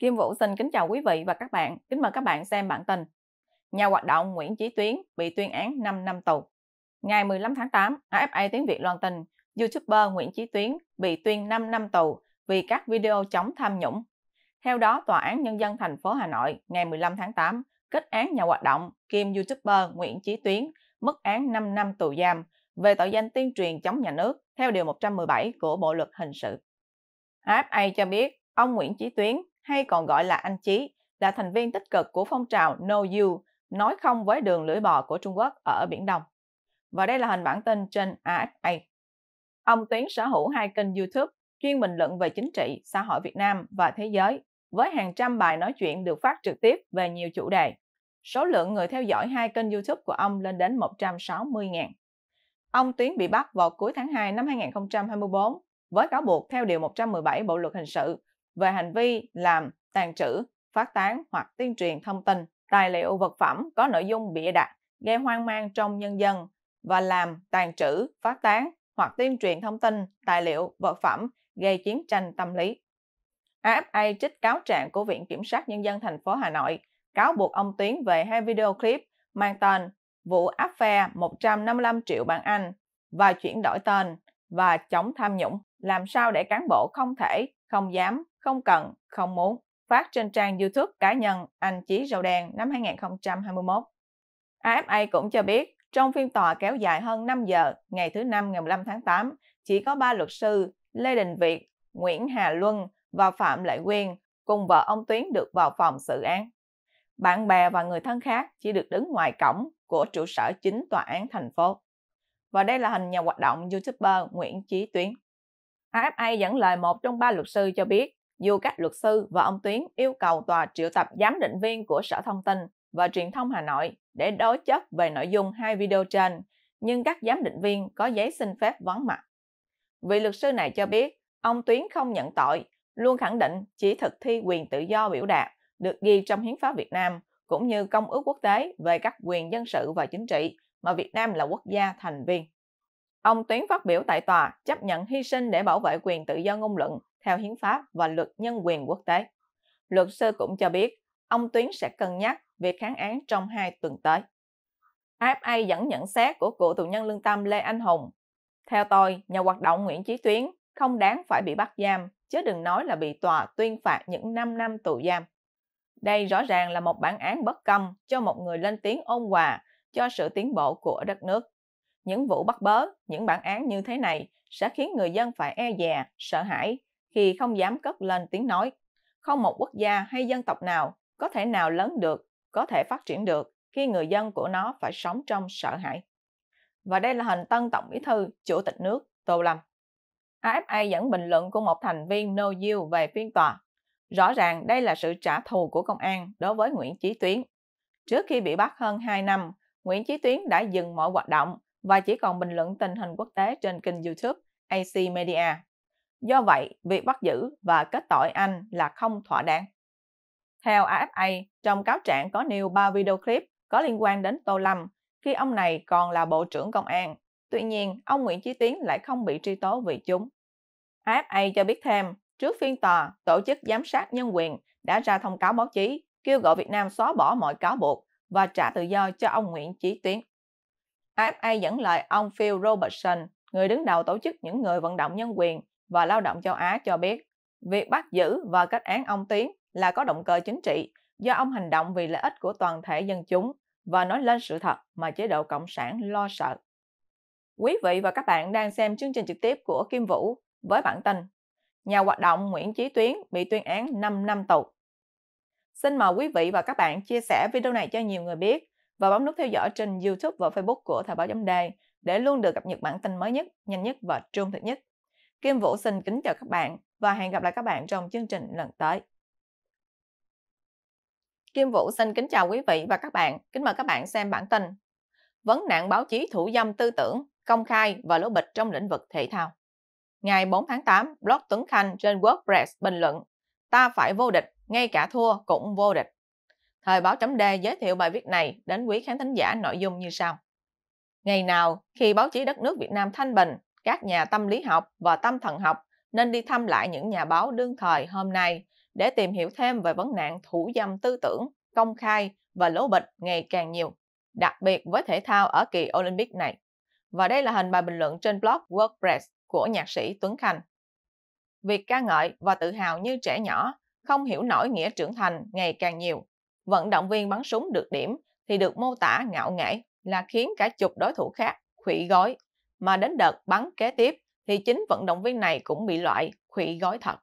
Kim Vũ xin kính chào quý vị và các bạn. Kính mời các bạn xem bản tin. Nhà hoạt động Nguyễn Chí Tuyến bị tuyên án 5 năm tù. Ngày 15 tháng 8, AFA tiếng Việt loan tin, YouTuber Nguyễn Chí Tuyến bị tuyên 5 năm tù vì các video chống tham nhũng. Theo đó, Tòa án Nhân dân thành phố Hà Nội ngày 15 tháng 8 kết án nhà hoạt động kiêm YouTuber Nguyễn Chí Tuyến mức án 5 năm tù giam về tội danh tuyên truyền chống nhà nước theo Điều 117 của Bộ Luật Hình sự. AFA cho biết ông Nguyễn Chí Tuyến hay còn gọi là anh Chí, là thành viên tích cực của phong trào No You, nói không với đường lưỡi bò của Trung Quốc ở Biển Đông. Và đây là hình bản tin trên AFA. Ông Tuyến sở hữu hai kênh YouTube chuyên bình luận về chính trị, xã hội Việt Nam và thế giới, với hàng trăm bài nói chuyện được phát trực tiếp về nhiều chủ đề. Số lượng người theo dõi hai kênh YouTube của ông lên đến 160.000. Ông Tuyến bị bắt vào cuối tháng 2 năm 2024 với cáo buộc theo Điều 117 Bộ Luật Hình sự về hành vi làm, tàn trữ, phát tán hoặc tuyên truyền thông tin, tài liệu vật phẩm có nội dung bịa đặt, gây hoang mang trong nhân dân và làm, tàn trữ, phát tán hoặc tuyên truyền thông tin, tài liệu, vật phẩm gây chiến tranh tâm lý. AFA trích cáo trạng của Viện Kiểm sát Nhân dân thành phố Hà Nội cáo buộc ông Tuyến về hai video clip mang tên vụ áp phe 155 triệu bảng Anh và chuyển đổi tên và chống tham nhũng làm sao để cán bộ không thể, không dám không cần, không muốn phát trên trang YouTube cá nhân Anh Chí Rau Đen năm 2021. AFA cũng cho biết, trong phiên tòa kéo dài hơn 5 giờ ngày thứ Năm ngày 15 tháng 8, chỉ có ba luật sư Lê Đình Việt, Nguyễn Hà Luân và Phạm Lệ Quyên cùng vợ ông Tuyến được vào phòng xử án. Bạn bè và người thân khác chỉ được đứng ngoài cổng của trụ sở chính tòa án thành phố. Và đây là hình nhà hoạt động YouTuber Nguyễn Chí Tuyến. AFA dẫn lời một trong ba luật sư cho biết dù các luật sư và ông Tuyến yêu cầu tòa triệu tập giám định viên của Sở Thông tin và Truyền thông Hà Nội để đối chất về nội dung hai video trên, nhưng các giám định viên có giấy xin phép vắng mặt. Vị luật sư này cho biết, ông Tuyến không nhận tội, luôn khẳng định chỉ thực thi quyền tự do biểu đạt được ghi trong hiến pháp Việt Nam cũng như công ước quốc tế về các quyền dân sự và chính trị mà Việt Nam là quốc gia thành viên. Ông Tuyến phát biểu tại tòa chấp nhận hy sinh để bảo vệ quyền tự do ngôn luận theo hiến pháp và luật nhân quyền quốc tế. Luật sư cũng cho biết, ông Tuyến sẽ cân nhắc việc kháng án trong hai tuần tới. AFA dẫn nhận xét của cựu tù nhân lương tâm Lê Anh Hùng. Theo tôi, nhà hoạt động Nguyễn Chí Tuyến không đáng phải bị bắt giam, chứ đừng nói là bị tòa tuyên phạt những 5 năm tù giam. Đây rõ ràng là một bản án bất công cho một người lên tiếng ôn hòa cho sự tiến bộ của đất nước. Những vụ bắt bớ, những bản án như thế này sẽ khiến người dân phải e dè, sợ hãi khi không dám cất lên tiếng nói. Không một quốc gia hay dân tộc nào có thể nào lớn được, có thể phát triển được khi người dân của nó phải sống trong sợ hãi. Và đây là hình tân tổng bí thư, chủ tịch nước Tô Lâm. AFA dẫn bình luận của một thành viên No Yield về phiên tòa. Rõ ràng đây là sự trả thù của công an đối với Nguyễn Chí Tuyến. Trước khi bị bắt hơn 2 năm, Nguyễn Chí Tuyến đã dừng mọi hoạt động và chỉ còn bình luận tình hình quốc tế trên kênh YouTube AC Media. Do vậy, việc bắt giữ và kết tội anh là không thỏa đáng. Theo AFA, trong cáo trạng có nêu 3 video clip có liên quan đến Tô Lâm khi ông này còn là Bộ trưởng Công an. Tuy nhiên, ông Nguyễn Chí Tiến lại không bị truy tố vì chúng. AFA cho biết thêm, trước phiên tòa, Tổ chức Giám sát Nhân quyền đã ra thông cáo báo chí kêu gọi Việt Nam xóa bỏ mọi cáo buộc và trả tự do cho ông Nguyễn Chí Tiến. AFA dẫn lời ông Phil Robertson, người đứng đầu tổ chức những người vận động nhân quyền và Lao động châu Á cho biết, việc bắt giữ và kết án ông Tiến là có động cơ chính trị do ông hành động vì lợi ích của toàn thể dân chúng và nói lên sự thật mà chế độ Cộng sản lo sợ. Quý vị và các bạn đang xem chương trình trực tiếp của Kim Vũ với bản tin Nhà hoạt động Nguyễn Chí Tuyến bị tuyên án 5 năm tù. Xin mời quý vị và các bạn chia sẻ video này cho nhiều người biết và bấm nút theo dõi trên YouTube và Facebook của Thời báo chấm đề để luôn được cập nhật bản tin mới nhất, nhanh nhất và trung thực nhất. Kim Vũ xin kính chào các bạn và hẹn gặp lại các bạn trong chương trình lần tới. Kim Vũ xin kính chào quý vị và các bạn. Kính mời các bạn xem bản tin. Vấn nạn báo chí thủ dâm tư tưởng, công khai và lỗ bịch trong lĩnh vực thể thao. Ngày 4 tháng 8, blog Tuấn Khanh trên WordPress bình luận Ta phải vô địch, ngay cả thua cũng vô địch. Thời báo chấm D giới thiệu bài viết này đến quý khán thính giả nội dung như sau. Ngày nào, khi báo chí đất nước Việt Nam thanh bình, các nhà tâm lý học và tâm thần học nên đi thăm lại những nhà báo đương thời hôm nay để tìm hiểu thêm về vấn nạn thủ dâm tư tưởng, công khai và lố bịch ngày càng nhiều, đặc biệt với thể thao ở kỳ Olympic này. Và đây là hình bài bình luận trên blog WordPress của nhạc sĩ Tuấn Khanh. Việc ca ngợi và tự hào như trẻ nhỏ, không hiểu nổi nghĩa trưởng thành ngày càng nhiều. Vận động viên bắn súng được điểm thì được mô tả ngạo nghễ là khiến cả chục đối thủ khác khủy gói mà đến đợt bắn kế tiếp thì chính vận động viên này cũng bị loại khủy gói thật.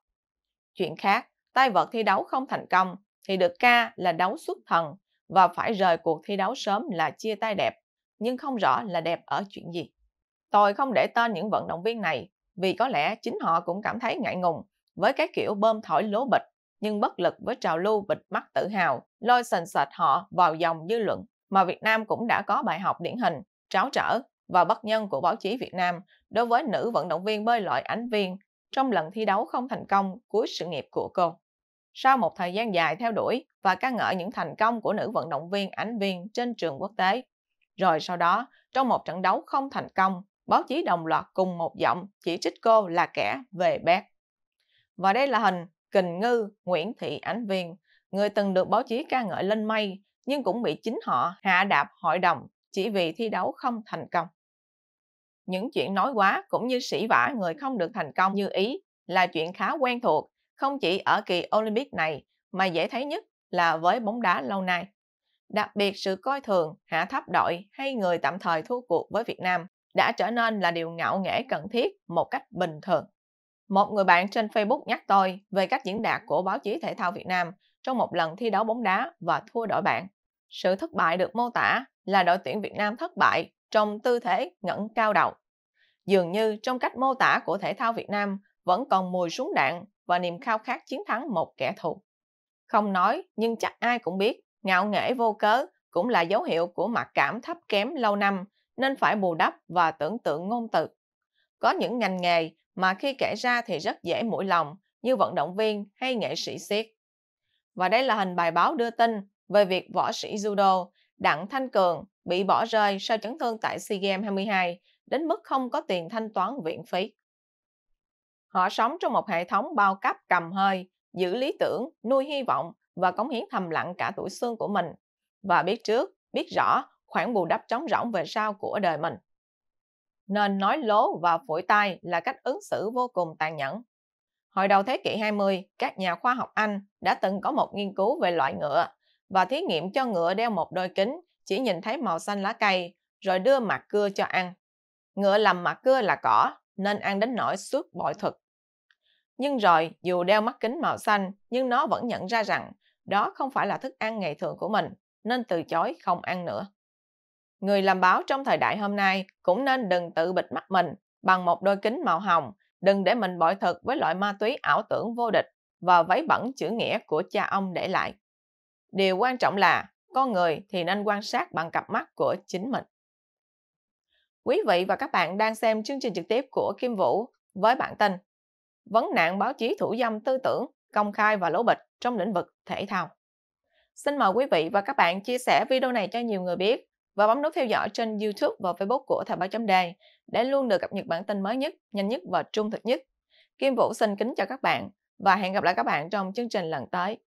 Chuyện khác, tay vợt thi đấu không thành công thì được ca là đấu xuất thần và phải rời cuộc thi đấu sớm là chia tay đẹp, nhưng không rõ là đẹp ở chuyện gì. Tôi không để tên những vận động viên này vì có lẽ chính họ cũng cảm thấy ngại ngùng với cái kiểu bơm thổi lố bịch nhưng bất lực với trào lưu bịt mắt tự hào lôi sần sệt họ vào dòng dư luận mà Việt Nam cũng đã có bài học điển hình tráo trở và bất nhân của báo chí Việt Nam đối với nữ vận động viên bơi lội Ánh Viên trong lần thi đấu không thành công cuối sự nghiệp của cô. Sau một thời gian dài theo đuổi và ca ngợi những thành công của nữ vận động viên Ánh Viên trên trường quốc tế, rồi sau đó, trong một trận đấu không thành công, báo chí đồng loạt cùng một giọng chỉ trích cô là kẻ về bét. Và đây là hình Kình Ngư Nguyễn Thị Ánh Viên, người từng được báo chí ca ngợi lên mây nhưng cũng bị chính họ hạ đạp hội đồng chỉ vì thi đấu không thành công những chuyện nói quá cũng như sĩ vả người không được thành công như ý là chuyện khá quen thuộc, không chỉ ở kỳ Olympic này mà dễ thấy nhất là với bóng đá lâu nay. Đặc biệt sự coi thường, hạ thấp đội hay người tạm thời thua cuộc với Việt Nam đã trở nên là điều ngạo nghễ cần thiết một cách bình thường. Một người bạn trên Facebook nhắc tôi về cách diễn đạt của báo chí thể thao Việt Nam trong một lần thi đấu bóng đá và thua đội bạn. Sự thất bại được mô tả là đội tuyển Việt Nam thất bại trong tư thế ngẩng cao đầu. Dường như trong cách mô tả của thể thao Việt Nam vẫn còn mùi súng đạn và niềm khao khát chiến thắng một kẻ thù. Không nói nhưng chắc ai cũng biết, ngạo nghễ vô cớ cũng là dấu hiệu của mặc cảm thấp kém lâu năm nên phải bù đắp và tưởng tượng ngôn từ. Có những ngành nghề mà khi kể ra thì rất dễ mũi lòng như vận động viên hay nghệ sĩ siết. Và đây là hình bài báo đưa tin về việc võ sĩ judo Đặng Thanh Cường bị bỏ rơi sau chấn thương tại SEA Games 22 đến mức không có tiền thanh toán viện phí. Họ sống trong một hệ thống bao cấp cầm hơi, giữ lý tưởng, nuôi hy vọng và cống hiến thầm lặng cả tuổi xương của mình và biết trước, biết rõ khoảng bù đắp trống rỗng về sau của đời mình. Nên nói lố và phổi tai là cách ứng xử vô cùng tàn nhẫn. Hồi đầu thế kỷ 20, các nhà khoa học Anh đã từng có một nghiên cứu về loại ngựa và thí nghiệm cho ngựa đeo một đôi kính chỉ nhìn thấy màu xanh lá cây rồi đưa mạc cưa cho ăn. Ngựa làm mạc cưa là cỏ nên ăn đến nỗi suốt bội thực. Nhưng rồi dù đeo mắt kính màu xanh nhưng nó vẫn nhận ra rằng đó không phải là thức ăn ngày thường của mình nên từ chối không ăn nữa. Người làm báo trong thời đại hôm nay cũng nên đừng tự bịt mắt mình bằng một đôi kính màu hồng, đừng để mình bội thực với loại ma túy ảo tưởng vô địch và vấy bẩn chữ nghĩa của cha ông để lại. Điều quan trọng là con người thì nên quan sát bằng cặp mắt của chính mình. Quý vị và các bạn đang xem chương trình trực tiếp của Kim Vũ với bản tin Vấn nạn báo chí thủ dâm tư tưởng, công khai và lỗ bịch trong lĩnh vực thể thao. Xin mời quý vị và các bạn chia sẻ video này cho nhiều người biết và bấm nút theo dõi trên YouTube và Facebook của Thời báo chấm đề để luôn được cập nhật bản tin mới nhất, nhanh nhất và trung thực nhất. Kim Vũ xin kính chào các bạn và hẹn gặp lại các bạn trong chương trình lần tới.